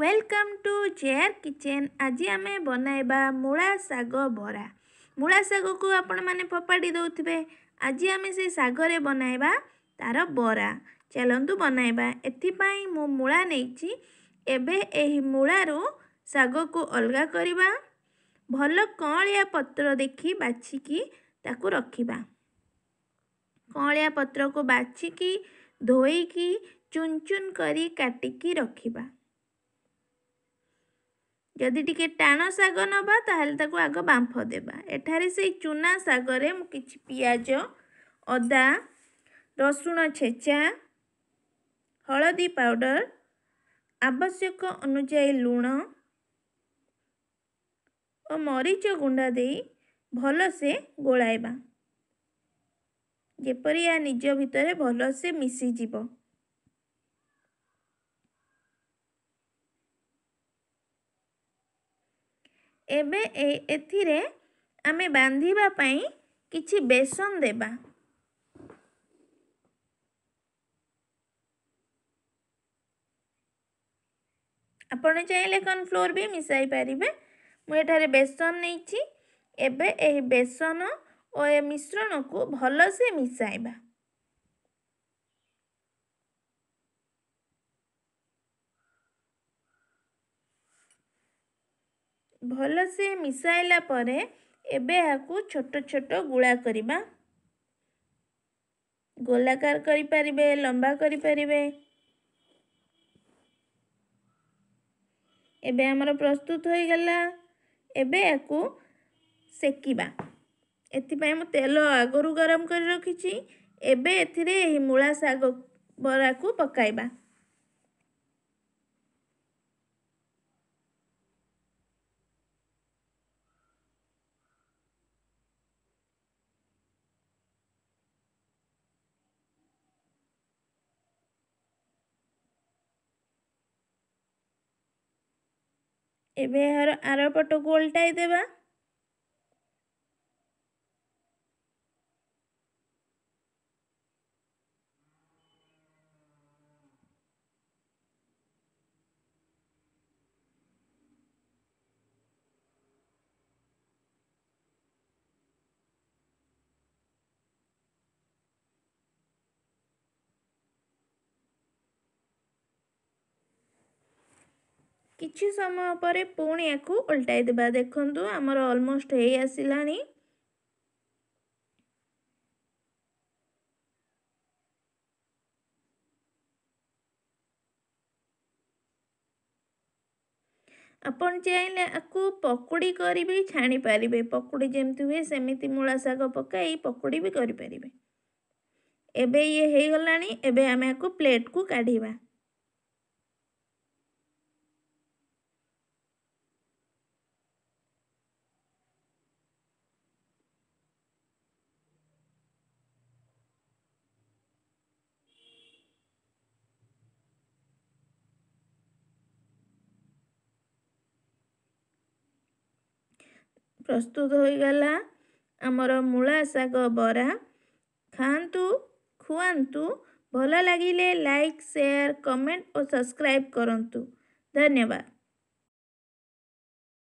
welcome to chair kitchen ଆଜି ଆମେ ବନାଇବା ମୂଳା ଶାଗ ବରା ମୂଳା ଶାଗକୁ ଆପଣମାନେ ଫୋପାଡ଼ି ଦେଉଥିବେ ଆଜି ଆମେ ସେ ଶାଗରେ ବନାଇବା ତା'ର ବରା ଚାଲନ୍ତୁ ବନାଇବା ଏଥିପାଇଁ ମୁଁ ମୂଳା ନେଇଛି ଏବେ ଏହି ମୂଳାରୁ ଶାଗକୁ ଅଲଗା କରିବା ଭଲ କଅଁଳିଆ ପତ୍ର ଦେଖି ବାଛିକି ତାକୁ ରଖିବା କଅଁଳିଆ ପତ୍ରକୁ ବାଛିକି ଧୋଇକି ଚୁନ୍ ଚୁନ୍ କରି କାଟିକି ରଖିବା ଯଦି ଟିକେ ଟାଣ ଶାଗ ନେବା ତାହେଲେ ତାକୁ ଆଗ ବାମ୍ଫ ଦେବା ଏଠାରେ ସେଇ ଚୁନା ଶାଗରେ ମୁଁ କିଛି ପିଆଜ ଅଦା ରସୁଣ ଛେଚା ହଳଦୀ ପାଉଡ଼ର ଆବଶ୍ୟକ ଅନୁଯାୟୀ ଲୁଣ ଓ ମରିଚ ଗୁଣ୍ଡ ଦେଇ ଭଲସେ ଗୋଳାଇବା ଯେପରି ଏହା ନିଜ ଭିତରେ ଭଲସେ ମିଶିଯିବ ଏବେ ଏଥିରେ ଆମେ ବାନ୍ଧିବା ପାଇଁ କିଛି ବେସନ ଦେବା ଆପଣ ଚାହିଁଲେ କର୍ଣ୍ଣଫ୍ଲୋର୍ ବି ମିଶାଇ ପାରିବେ ମୁଁ ଏଠାରେ ବେସନ ନେଇଛି ଏବେ ଏହି ବେସନ ଓ ଏ ମିଶ୍ରଣକୁ ଭଲସେ ମିଶାଇବା ଭଲସେ ମିଶାଇଲା ପରେ ଏବେ ଏହାକୁ ଛୋଟ ଛୋଟ ଗୁଳା କରିବା ଗୋଲାକାର କରିପାରିବେ ଲମ୍ବା କରିପାରିବେ ଏବେ ଆମର ପ୍ରସ୍ତୁତ ହୋଇଗଲା ଏବେ ଏହାକୁ ସେକିବା ଏଥିପାଇଁ ମୁଁ ତେଲ ଆଗରୁ ଗରମ କରି ରଖିଛି ଏବେ ଏଥିରେ ଏହି ମୂଳା ଶାଗ ବରାକୁ ପକାଇବା ଏବେ ଏହାର ଆର ପଟକୁ ଓଲଟାଇ ଦେବା କିଛି ସମୟ ପରେ ପୁଣି ୟାକୁ ଓଲଟାଇ ଦେବା ଦେଖନ୍ତୁ ଆମର ଅଲମୋଷ୍ଟ ହେଇ ଆସିଲାଣି ଆପଣ ଚାହିଁଲେ ଆକୁ ପକୁଡ଼ି କରି ବି ଛାଣିପାରିବେ ପକୁଡ଼ି ଯେମିତି ହୁଏ ସେମିତି ମୂଳା ଶାଗ ପକାଇ ପକୁଡ଼ି ବି କରିପାରିବେ ଏବେ ଇଏ ହେଇଗଲାଣି ଏବେ ଆମେ ଆକୁ ପ୍ଲେଟ୍କୁ କାଢ଼ିବା ପ୍ରସ୍ତୁତ ହୋଇଗଲା ଆମର ମୂଳା ଶାଗ ବରା ଖାଆନ୍ତୁ ଖୁଆନ୍ତୁ ଭଲ ଲାଗିଲେ ଲାଇକ୍ ସେୟାର୍ କମେଣ୍ଟ ଓ ସବସ୍କ୍ରାଇବ୍ କରନ୍ତୁ ଧନ୍ୟବାଦ